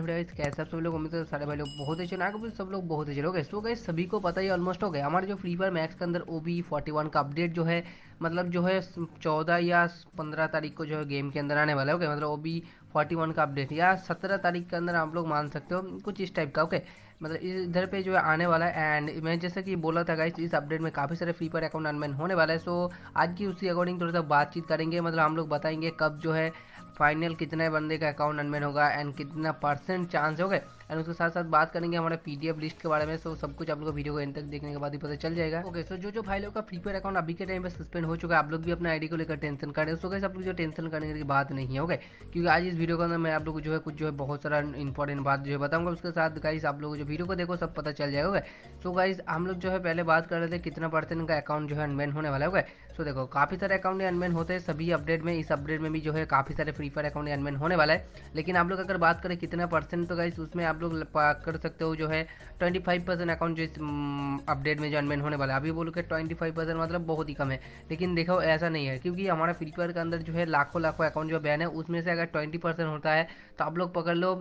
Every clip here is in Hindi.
आफ्टर वीडियो कैसे आप सब लोग उम्मीद है सारे भाई लोग बहुत अच्छे ना सब लोग बहुत अच्छे लोग तो गए सभी को पता ही ऑलमोस्ट हो गया हमारे जो फ्री फायर मैक्स के अंदर ओ बी फोर्टी वन का अपडेट जो है मतलब जो है चौदह या पंद्रह तारीख को जो है गेम के अंदर आने वाला है ओके मतलब ओ बी फोर्टी वन का अपडेट या सत्रह तारीख के अंदर आप लोग मान सकते हो कुछ इस टाइप का ओके मतलब इस इधर पे जो है आने वाला है एंड मैं जैसे कि बोला था गाइस इस अपडेट में काफ़ी सारे फ्री फायर अकाउंट अनमेन होने वाला है सो आज की उसी अकॉर्डिंग थोड़ा सा बातचीत करेंगे मतलब हम लोग बताएंगे कब जो है फाइनल कितने बंदे का अकाउंट अनमेन होगा एंड कितना परसेंट चांस हो गए एंड उसके साथ साथ बात करेंगे हमारे पीडीएफ लिस्ट के बारे में सो सब कुछ आप लोग वीडियो को इन तक देखने के बाद ही पता चल जाएगा ओके सो जो जो भाई लोग का फ्री फायर अकाउंट अभी के टाइम पर सस्पेंड हो चुका है आप लोग भी अपना आईडी को लेकर टेंशन हैं सो कैसे आप लोग जो टेंशन करने की बात नहीं है ओके क्योंकि आज इस वीडियो के अंदर मैं आप लोग को जो है कुछ जो है बहुत सारा इंपॉर्टेंट बात जो है बताऊंगा उसके साथ गाइस आप लोग जो वीडियो को देखो सब पता चल जाएगा सो गाइस हम लोग जो है पहले बात कर रहे थे कितना परसेंट का अकाउंट जो है अनबैन होने वाला है सो देखो काफ़ी सारे अकाउंट अनबैन होते हैं सभी अपडेट में इस अपडेट में भी जो है काफ़ी सारे फ्री फायर अकाउंट अनबैन होने वाला है लेकिन आप लोग अगर बात करें कितना परसेंट तो गाइस उसमें आप आप लोग कर सकते हो जो है ट्वेंटी फाइव परसेंट अकाउंट जो इस अपडेट में जॉइनमेंट होने वाला है अभी बोलो कि ट्वेंटी फाइव परसेंट मतलब बहुत ही कम है लेकिन देखो ऐसा नहीं है क्योंकि हमारा फ्री फायर के अंदर जो है लाखों लाखों अकाउंट जो बैन है उसमें से अगर ट्वेंटी परसेंट होता है तो आप लोग पकड़ लो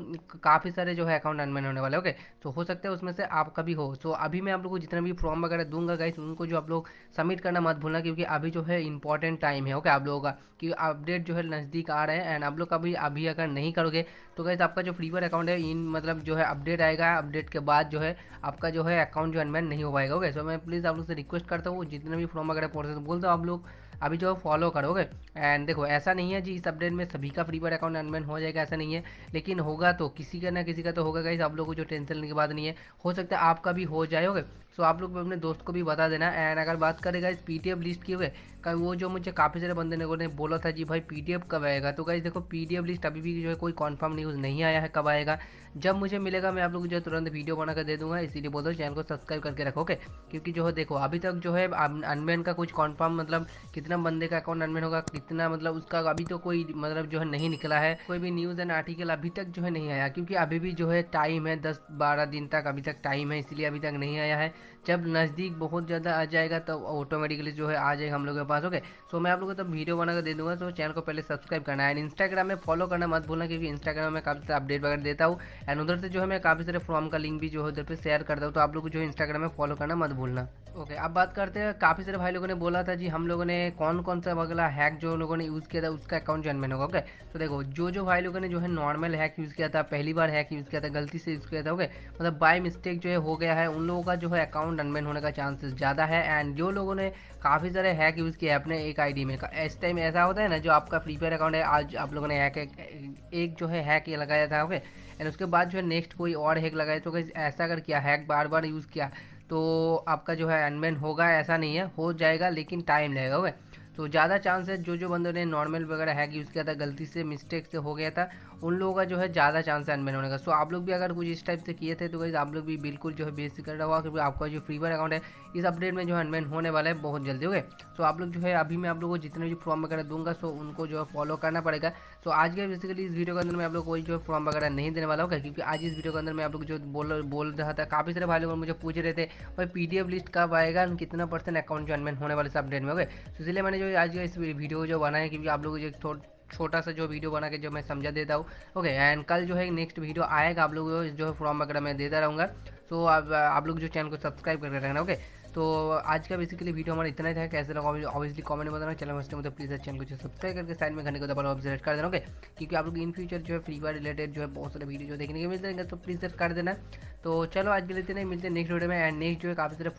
काफ़ी सारे जो है अकाउंट अनमेन होने वाले ओके तो हो सकता है उसमें से आपका भी हो तो अभी मैं आप लोग को जितना भी फॉर्म वगैरह दूंगा गाइस उनको जो आप लोग सबमिट करना मत भूलना क्योंकि अभी जो है इंपॉर्टेंट टाइम है ओके आप लोगों का कि अपडेट जो है नज़दीक आ रहे हैं एंड आप लोग अभी अभी अगर नहीं करोगे तो गाइस आपका जो फ्री फायर अकाउंट है इन मतलब जो है अपडेट आएगा अपडेट के बाद जो है आपका जो है अकाउंट जो अनबैन नहीं हो पाएगा ओके सो मैं प्लीज़ आप लोग से रिक्वेस्ट करता हूँ जितने भी फॉर्म वगैरह प्रोसेस तो बोलता हूँ आप लोग अभी जो है फॉलो करोगे एंड देखो ऐसा नहीं है जी इस अपडेट में सभी का फ्री फायर अकाउंट अनबैन हो जाएगा ऐसा नहीं है लेकिन होगा तो किसी का ना किसी का तो होगा गाइस आप लोगों को जो टेंशन लेने की बात नहीं है हो सकता है आपका भी हो जाए ओके सो तो आप लोग अपने दोस्त को भी बता देना एंड अगर बात करेगा इस पी लिस्ट की हुए का वो जो मुझे काफ़ी सारे बंदे लोगों ने बोला था जी भाई पी कब आएगा तो गाइज देखो पी लिस्ट अभी भी जो है कोई कन्फर्म न्यूज़ नहीं आया है कब आएगा जब मुझे मिलेगा मैं आप लोग जो है तुरंत वीडियो बनाकर दे दूंगा इसीलिए बोल दो चैनल को सब्सक्राइब करके रखो ओके क्योंकि जो है देखो अभी तक जो है अनमेन का कुछ कॉन्फर्म मतलब कितना बंदे का अकाउंट अनमेन होगा कितना मतलब उसका अभी तो कोई मतलब जो है नहीं निकला है कोई भी न्यूज़ एंड आर्टिकल अभी तक जो है नहीं आया क्योंकि अभी भी जो है टाइम है दस बारह दिन तक अभी तक टाइम है इसलिए अभी तक नहीं आया है जब नज़दीक बहुत ज़्यादा आ जाएगा तब ऑटोमेटिकली जो है आ जाएगा हम लोग के पास ओके सो मैं आप लोगों को तब वीडियो बनाकर दे दूँगा तो चैनल को पहले सब्सक्राइब करना है एंड इंस्टाग्राम में फॉलो करना मत भूलना क्योंकि इंस्टाग्राम में काफ़ी सारे अपडेट वगैरह देता हूँ एंड उधर से जो है मैं काफ़ी सारे फॉर्म का लिंक भी जो है उधर पर शेयर करता हूँ तो आप लोग जो है इंस्टाग्राम में फॉलो करना मत भूलना ओके अब बात करते हैं काफ़ी सारे भाई लोगों ने बोला था जी हम लोगों ने कौन कौन सा अगला हैक जो लोगों ने यूज़ किया था उसका अकाउंट जनमेन होगा ओके तो देखो जो जो भाई लोगों ने जो है नॉर्मल हैक यूज़ किया था पहली बार हैक यूज़ किया था गलती से यूज़ किया था ओके मतलब बाय मिस्टेक जो है हो गया है उन लोगों का जो है अकाउंट अकाउंट अनबेन होने का चांसेस ज़्यादा है एंड जो लोगों ने काफ़ी सारे हैक यूज़ किए अपने एक आईडी में इस टाइम ऐसा होता है ना जो आपका फ्री फायर अकाउंट है आज आप लोगों ने हैक एक जो है हैक लगाया था ओके एंड उसके बाद जो है नेक्स्ट कोई और हैक लगाया तो ऐसा अगर किया हैक बार बार यूज़ किया तो आपका जो है अनबेन होगा ऐसा नहीं है हो जाएगा लेकिन टाइम लगेगा ओके तो ज़्यादा चांस है जो जो बंदों ने नॉर्मल वगैरह हैक यूज़ किया था गलती से मिस्टेक से हो गया था उन लोगों का जो है ज़्यादा चांस है अनबैन होने का सो आप लोग भी अगर कुछ इस टाइप से किए थे तो गई आप लोग भी बिल्कुल जो है बेसिक रहा क्योंकि आपका जो फ्रीवर अकाउंट है इस अपडेट में जो है अनबैन होने वाला है बहुत जल्दी हो गए सो आप लोग जो है अभी मैं आप लोगों को जितने भी फॉर्म वगैरह दूंगा सो उनको जो है फॉलो करना पड़ेगा तो आज के बेसिकली इस वीडियो के अंदर मैं आप लोग कोई जो फॉर्म वगैरह नहीं देने वाला हूँ क्योंकि आज इस वीडियो के अंदर मैं आप लोग जो बोल बोल रहा था काफ़ी सारे भाई लोग मुझे पूछ रहे थे भाई पी लिस्ट कब आएगा कितना परसेंट अकाउंट ज्वाइनमेंट होने वाले से अपडेट में हो गए तो इसलिए मैंने जो आज का इस वीडियो जो बनाया क्योंकि आप लोग जो छोटा सा जो वीडियो बना के जो मैं समझा देता हूँ ओके एंड कल जो है नेक्स्ट वीडियो आएगा आप लोग जो है फॉर्म वगैरह मैं देता रहूँगा तो आप आप लोग जो चैनल को सब्सक्राइब करके रखना ओके तो आज का बेसिकली वीडियो हमारा इतना ही था कैसे लगा ऑब्वियसली कमेंट में बताना चैनल फर्स्ट में तो प्लीज़ चैनल को सब्सक्राइब करके साइड में घंटे को दबा आप कर देना ओके क्योंकि आप लोग इन फ्यूचर जो है फ्री फायर रिलेटेड जो है बहुत सारे वीडियो जो देखने के मिल जाएंगे तो प्लीज़ कर देना तो चलो आज के लिए इतना मिलते हैं नेक्स्ट वीडियो में एंड नेक्स्ट जो है काफ़ी सारे